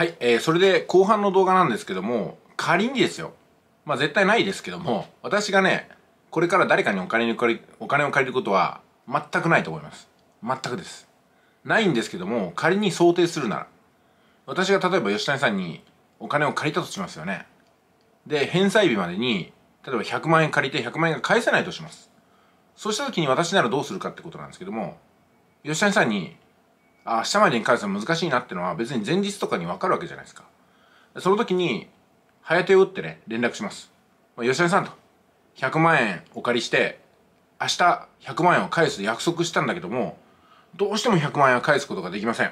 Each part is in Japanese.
はい、えー、それで後半の動画なんですけども、仮にですよ。まあ絶対ないですけども、私がね、これから誰かにお金に借り、お金を借りることは全くないと思います。全くです。ないんですけども、仮に想定するなら、私が例えば吉谷さんにお金を借りたとしますよね。で、返済日までに、例えば100万円借りて100万円が返せないとします。そうした時に私ならどうするかってことなんですけども、吉谷さんにあ明日までに返すの難しいなってのは別に前日とかに分かるわけじゃないですか。その時に、早手を打ってね、連絡します。吉田さんと、100万円お借りして、明日100万円を返す約束したんだけども、どうしても100万円は返すことができません。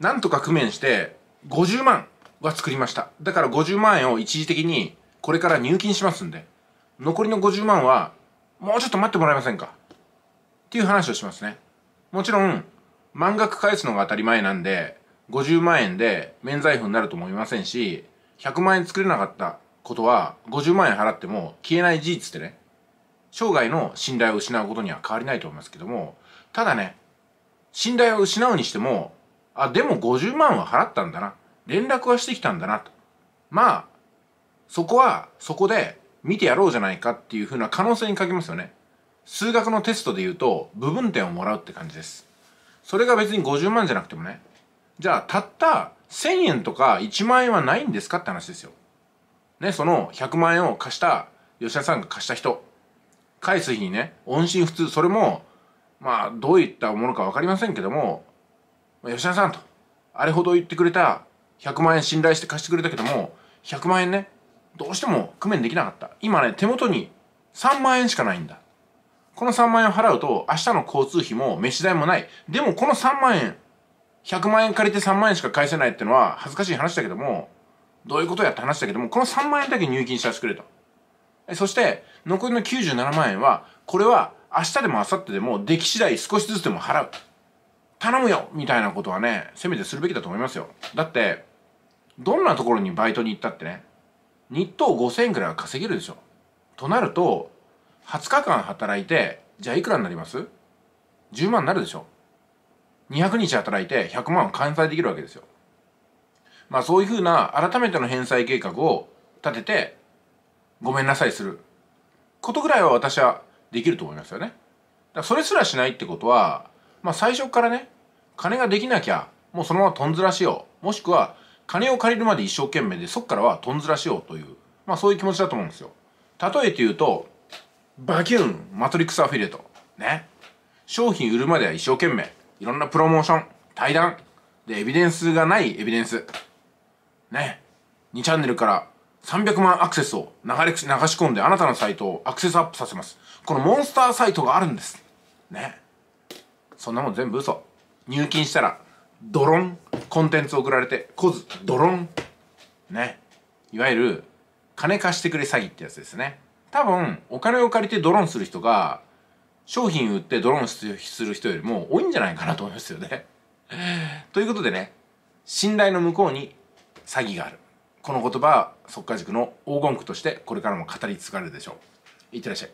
なんとか工面して、50万は作りました。だから50万円を一時的に、これから入金しますんで、残りの50万は、もうちょっと待ってもらえませんかっていう話をしますね。もちろん、満額返すのが当たり前なんで、50万円で免罪符になると思いませんし、100万円作れなかったことは50万円払っても消えない事実でね、生涯の信頼を失うことには変わりないと思いますけども、ただね、信頼を失うにしても、あ、でも50万は払ったんだな。連絡はしてきたんだなと。まあ、そこは、そこで見てやろうじゃないかっていう風な可能性にかけますよね。数学のテストで言うと、部分点をもらうって感じです。それが別に50万じゃなくてもねじゃあたった1000円とか1万円はないんですかって話ですよねその100万円を貸した吉田さんが貸した人返す日にね音信不通それもまあどういったものか分かりませんけども吉田さんとあれほど言ってくれた100万円信頼して貸してくれたけども100万円ねどうしても工面できなかった今ね手元に3万円しかないんだこの3万円払うと、明日の交通費も飯代もない。でもこの3万円、100万円借りて3万円しか返せないってのは恥ずかしい話だけども、どういうことやって話だけども、この3万円だけ入金させてくれと。そして、残りの97万円は、これは明日でも明後日でも、出来次第少しずつでも払う。頼むよみたいなことはね、せめてするべきだと思いますよ。だって、どんなところにバイトに行ったってね、日当5000円くらいは稼げるでしょ。となると、20日間働いてじゃあいくらになります ?10 万になるでしょ200日働いて100万完済できるわけですよまあそういうふうな改めての返済計画を立ててごめんなさいすることぐらいは私はできると思いますよねだそれすらしないってことはまあ最初からね金ができなきゃもうそのままとんずらしようもしくは金を借りるまで一生懸命でそっからはとんずらしようというまあそういう気持ちだと思うんですよ例えて言うとバキューンマトリックスアフィリエイトね商品売るまでは一生懸命いろんなプロモーション対談でエビデンスがないエビデンスね2チャンネルから300万アクセスを流れ流し込んであなたのサイトをアクセスアップさせますこのモンスターサイトがあるんですねそんなもん全部嘘入金したらドロンコンテンツ送られてこずドロンねいわゆる金貸してくれ詐欺ってやつですね多分お金を借りてドローンする人が商品売ってドローンする人よりも多いんじゃないかなと思いますよね。ということでね信頼の向こうに詐欺があるこの言葉は速か。塾の黄金句としてこれからも語り継がれるでしょう。いってらっしゃい。